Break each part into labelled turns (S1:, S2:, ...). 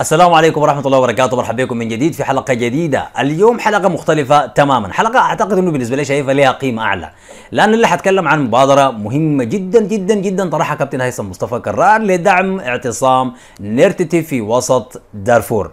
S1: السلام عليكم ورحمة الله وبركاته مرحبا بكم من جديد في حلقة جديدة اليوم حلقة مختلفة تماما حلقة أعتقد أنه بالنسبة لي شايفها لها قيمة أعلى لأن اللي حتكلم عن مبادرة مهمة جدا جدا جدا طرحها كابتن هيثم مصطفى كرار لدعم اعتصام نيرتيتي في وسط دارفور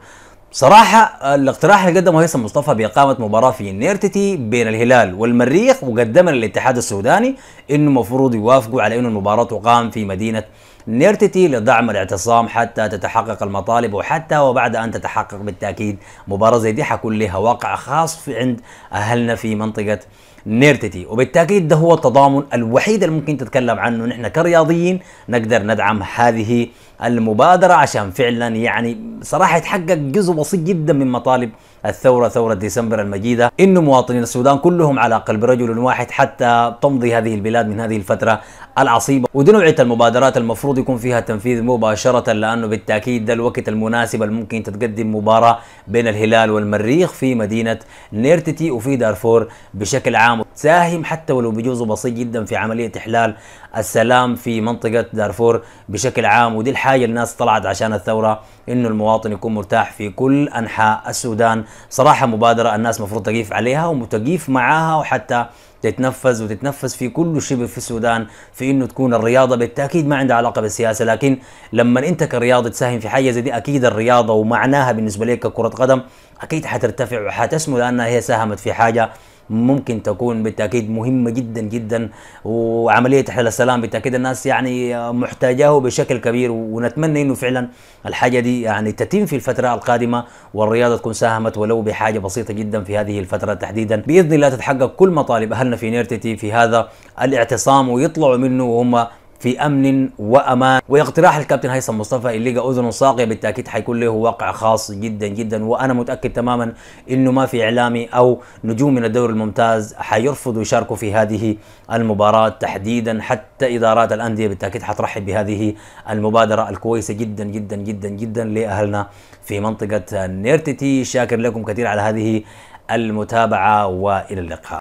S1: صراحة الاقتراح اللي قدمه هيثم مصطفى بإقامة مباراة في النيرتيتي بين الهلال والمريخ وقدم للاتحاد السوداني إنه المفروض يوافقوا على إنه المباراة تقام في مدينة نيرتيتي لدعم الاعتصام حتى تتحقق المطالب وحتى وبعد أن تتحقق بالتأكيد مباراة زي دي حكون لها واقع خاص في عند أهلنا في منطقة نيرتيتي وبالتأكيد ده هو التضامن الوحيد اللي ممكن تتكلم عنه نحن كرياضيين نقدر ندعم هذه المبادرة عشان فعلا يعني بصراحه يتحقق جزء بسيط جدا من مطالب الثورة ثورة ديسمبر المجيدة إنه مواطنين السودان كلهم على قلب رجل واحد حتى تمضي هذه البلاد من هذه الفترة العصيبة ودي نوعية المبادرات المفروض يكون فيها تنفيذ مباشرة لأنه بالتأكيد ده الوقت المناسب الممكن تتقدم مباراة بين الهلال والمريخ في مدينة نيرتتي وفي دارفور بشكل عام تساهم حتى ولو بجزء بسيط جدا في عملية إحلال السلام في منطقة دارفور بشكل عام ودي الحاجة الناس طلعت عشان الثورة إنه المواطن يكون مرتاح في كل أنحاء السودان صراحه مبادره الناس المفروض تقيف عليها ومتقيف معاها وحتى تتنفذ وتتنفس في كل شبه في السودان في انه تكون الرياضه بالتاكيد ما عندها علاقه بالسياسه لكن لما انت كرياضي تساهم في حاجه زي دي اكيد الرياضه ومعناها بالنسبه لك ككره قدم اكيد حترتفع وحتسمو لانها هي ساهمت في حاجه ممكن تكون بالتاكيد مهمه جدا جدا وعمليه احلال السلام بالتاكيد الناس يعني محتاجاه بشكل كبير ونتمنى انه فعلا الحاجه دي يعني تتم في الفتره القادمه والرياضه تكون ساهمت ولو بحاجه بسيطه جدا في هذه الفتره تحديدا باذن الله تتحقق كل مطالب اهلنا في نيرتيتي e في هذا الاعتصام ويطلعوا منه وهم في امن وامان واقتراح الكابتن هيثم مصطفى اللي لقى اذنه ساقيه بالتاكيد حيكون له واقع خاص جدا جدا وانا متاكد تماما انه ما في اعلامي او نجوم من الدوري الممتاز حيرفضوا يشاركوا في هذه المباراه تحديدا حتى ادارات الانديه بالتاكيد حترحب بهذه المبادره الكويسه جدا جدا جدا جدا لاهلنا في منطقه نيرتيتي شاكر لكم كثير على هذه المتابعه والى اللقاء